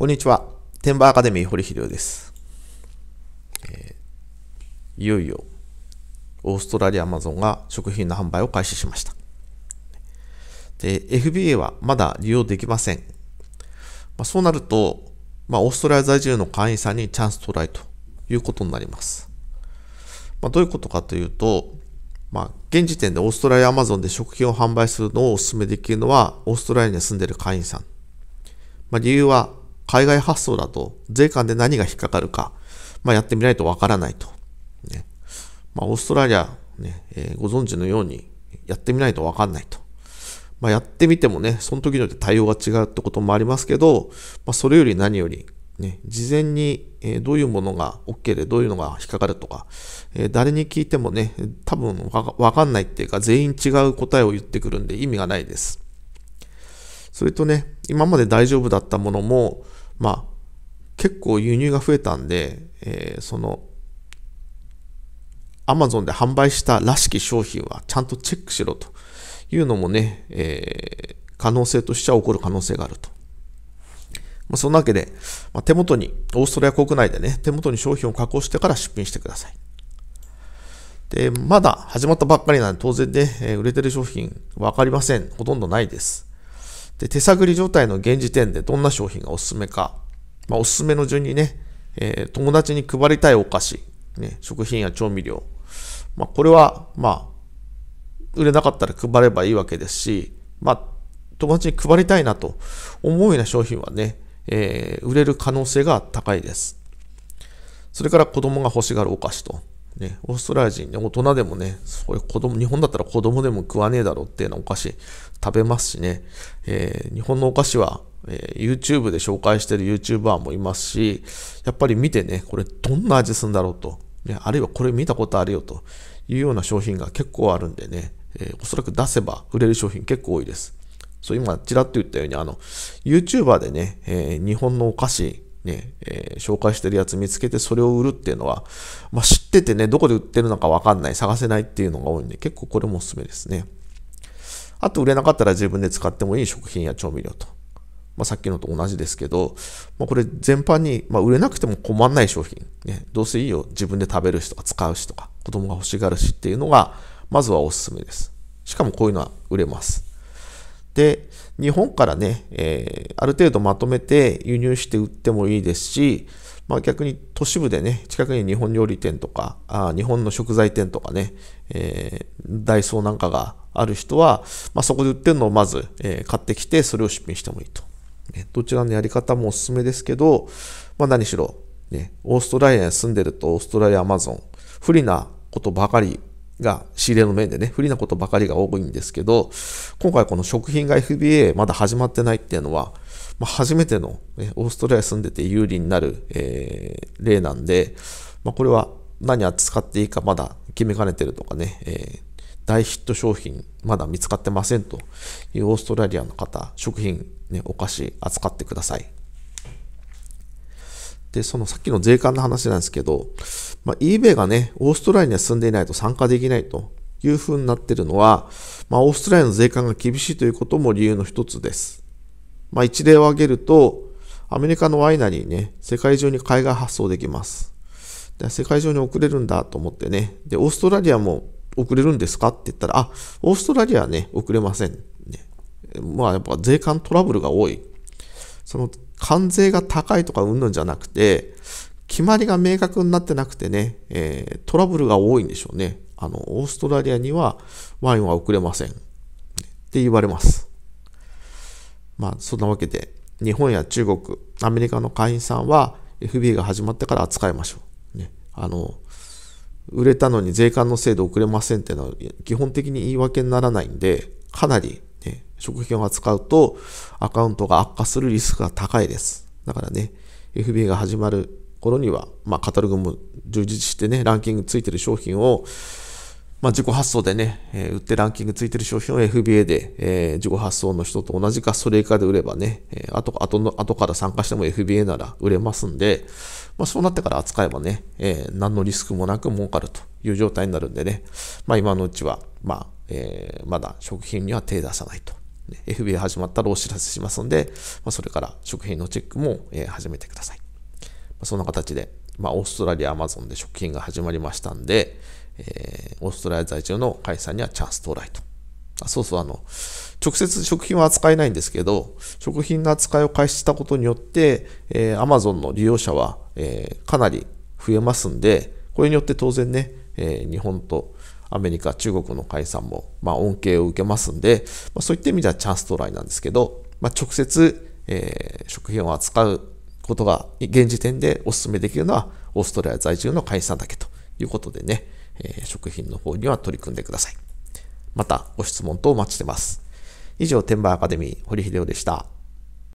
こんにちは。テンバーアカデミー堀秀夫です、えー、いよいよ、オーストラリアアマゾンが食品の販売を開始しました。で、FBA はまだ利用できません。まあ、そうなると、まあ、オーストラリア在住の会員さんにチャンストライということになります。まあ、どういうことかというと、まあ、現時点でオーストラリアアマゾンで食品を販売するのをお勧めできるのは、オーストラリアに住んでいる会員さん。まあ、理由は、海外発送だと税関で何が引っかかるか、まあ、やってみないとわからないと。ねまあ、オーストラリアね、えー、ご存知のようにやってみないとわかんないと。まあ、やってみてもね、その時によって対応が違うってこともありますけど、まあ、それより何より、ね、事前に、えどういうものが OK でどういうのが引っかかるとか、え誰に聞いてもね、多分わかんないっていうか、全員違う答えを言ってくるんで意味がないです。それとね、今まで大丈夫だったものも、まあ、結構輸入が増えたんで、えー、その、アマゾンで販売したらしき商品はちゃんとチェックしろというのもね、えー、可能性としては起こる可能性があると。まあ、そんなわけで、まあ、手元に、オーストラリア国内でね、手元に商品を加工してから出品してください。で、まだ始まったばっかりなんで、当然ね、えー、売れてる商品わかりません。ほとんどないです。で、手探り状態の現時点でどんな商品がおすすめか、まあ、おすすめの順にね、えー、友達に配りたいお菓子、ね、食品や調味料、まあ、これは、まあ、売れなかったら配ればいいわけですし、まあ、友達に配りたいなと思うような商品はね、えー、売れる可能性が高いです。それから子供が欲しがるお菓子と。ね、オーストラリア人、ね、大人でもね、そういう子供、日本だったら子供でも食わねえだろっていうようなお菓子食べますしね、えー、日本のお菓子は、えー、YouTube で紹介してる YouTuber もいますし、やっぱり見てね、これどんな味するんだろうと、ね、あるいはこれ見たことあるよというような商品が結構あるんでね、えー、おそらく出せば売れる商品結構多いです。そう、今、ちらっと言ったように、あの、YouTuber でね、えー、日本のお菓子ね、えー、紹介してるやつ見つけてそれを売るっていうのは、まあ、知っててね、どこで売ってるのかわかんない、探せないっていうのが多いんで、結構これもおすすめですね。あと売れなかったら自分で使ってもいい食品や調味料と。まあ、さっきのと同じですけど、まあ、これ全般に、まあ、売れなくても困んない商品、ね、どうせいいよ、自分で食べるしとか使うしとか、子供が欲しがるしっていうのが、まずはおすすめです。しかもこういうのは売れます。で、日本からね、えー、ある程度まとめて輸入して売ってもいいですし、まあ、逆に都市部でね、近くに日本料理店とか、あ日本の食材店とかね、えー、ダイソーなんかがある人は、まあ、そこで売ってるのをまず、えー、買ってきて、それを出品してもいいと。ね、どちらのやり方もおすすめですけど、まあ、何しろ、ね、オーストラリアに住んでるとオーストラリアアマゾン、不利なことばかりが仕入れの面でね、不利なことばかりが多いんですけど、今回この食品が FBA まだ始まってないっていうのは、まあ、初めての、ね、オーストラリア住んでて有利になる、えー、例なんで、まあ、これは何扱っていいかまだ決めかねてるとかね、えー、大ヒット商品まだ見つかってませんというオーストラリアの方、食品、ね、お菓子扱ってください。で、そのさっきの税関の話なんですけど、まあ、eBay がね、オーストラリアに住んでいないと参加できないという風になってるのは、まあ、オーストラリアの税関が厳しいということも理由の一つです。まあ、一例を挙げると、アメリカのワイナリーね、世界中に海外発送できます。で世界中に送れるんだと思ってね。で、オーストラリアも送れるんですかって言ったら、あ、オーストラリアはね、送れません。ね、まあ、やっぱ税関トラブルが多い。その関税が高いとかうんぬんじゃなくて、決まりが明確になってなくてね、えー、トラブルが多いんでしょうね。あの、オーストラリアにはワインは送れません。って言われます。まあ、そんなわけで、日本や中国、アメリカの会員さんは FBA が始まってから扱いましょう。ね。あの、売れたのに税関の制度遅れませんっていうのは基本的に言い訳にならないんで、かなりね、食品を扱うとアカウントが悪化するリスクが高いです。だからね、FBA が始まる頃には、まあ、カタログも充実してね、ランキングついてる商品を、まあ、自己発送でね、えー、売ってランキングついてる商品を FBA で、えー、自己発送の人と同じか、それ以下で売ればね、えー、あ後の後から参加しても FBA なら売れますんで、まあ、そうなってから扱えばね、えー、何のリスクもなく儲かるという状態になるんでね、まあ、今のうちは、まあ、えー、まだ食品には手出さないと。ね、FBA 始まったらお知らせしますので、まあ、それから食品のチェックも、え始めてください。まあ、そんな形で、まあ、オーストラリア、アマゾンで食品が始まりましたんで、えー、オーストラリア在住の会社にはチャンス到来と。あそうそう、あの、直接食品は扱えないんですけど、食品の扱いを開始したことによって、えー、Amazon の利用者は、えー、かなり増えますんで、これによって当然ね、えー、日本とアメリカ、中国の解散も、まあ、恩恵を受けますんで、まあ、そういった意味ではチャンス到来なんですけど、まあ、直接、えー、食品を扱うことが現時点でお勧めできるのはオーストラリア在住の解散だけということでね、えー、食品の方には取り組んでください。またご質問とお待ちしてます。以上、天馬アカデミー、堀秀夫でした。